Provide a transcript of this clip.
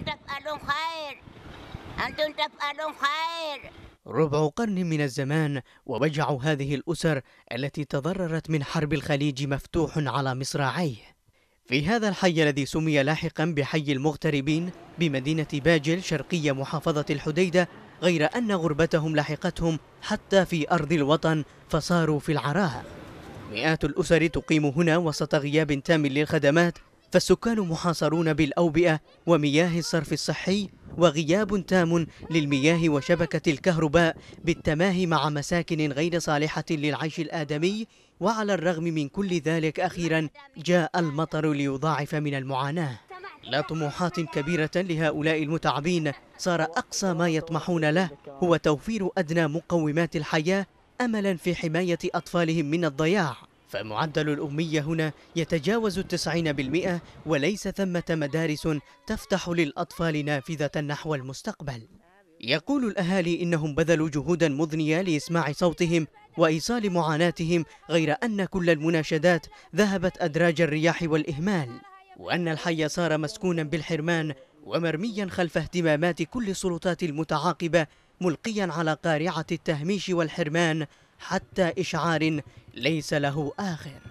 أنتم تفعلون خير أنتم تفعلون خير ربع قرن من الزمان ووجع هذه الأسر التي تضررت من حرب الخليج مفتوح على مصراعيه في هذا الحي الذي سمي لاحقا بحي المغتربين بمدينة باجل شرقية محافظة الحديدة غير أن غربتهم لاحقتهم حتى في أرض الوطن فصاروا في العراء مئات الأسر تقيم هنا وسط غياب تام للخدمات فالسكان محاصرون بالأوبئة ومياه الصرف الصحي وغياب تام للمياه وشبكة الكهرباء بالتماهي مع مساكن غير صالحة للعيش الآدمي وعلى الرغم من كل ذلك أخيرا جاء المطر ليضاعف من المعاناة لا طموحات كبيرة لهؤلاء المتعبين صار أقصى ما يطمحون له هو توفير أدنى مقومات الحياة أملا في حماية أطفالهم من الضياع فمعدل الأمية هنا يتجاوز التسعين بالمئة وليس ثمة مدارس تفتح للأطفال نافذة نحو المستقبل يقول الأهالي إنهم بذلوا جهودا مضنية لإسماع صوتهم وإيصال معاناتهم غير أن كل المناشدات ذهبت أدراج الرياح والإهمال وأن الحي صار مسكونا بالحرمان ومرميا خلف اهتمامات كل السلطات المتعاقبة ملقيا على قارعة التهميش والحرمان حتى إشعار ليس له آخر